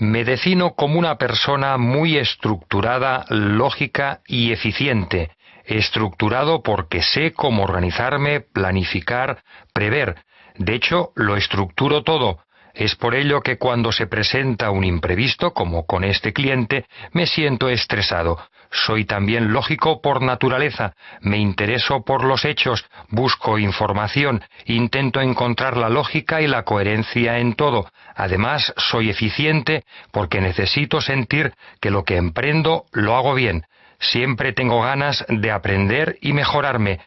Me defino como una persona muy estructurada, lógica y eficiente. Estructurado porque sé cómo organizarme, planificar, prever. De hecho, lo estructuro todo. Es por ello que cuando se presenta un imprevisto, como con este cliente, me siento estresado. Soy también lógico por naturaleza, me intereso por los hechos, Busco información, intento encontrar la lógica y la coherencia en todo. Además, soy eficiente porque necesito sentir que lo que emprendo lo hago bien. Siempre tengo ganas de aprender y mejorarme.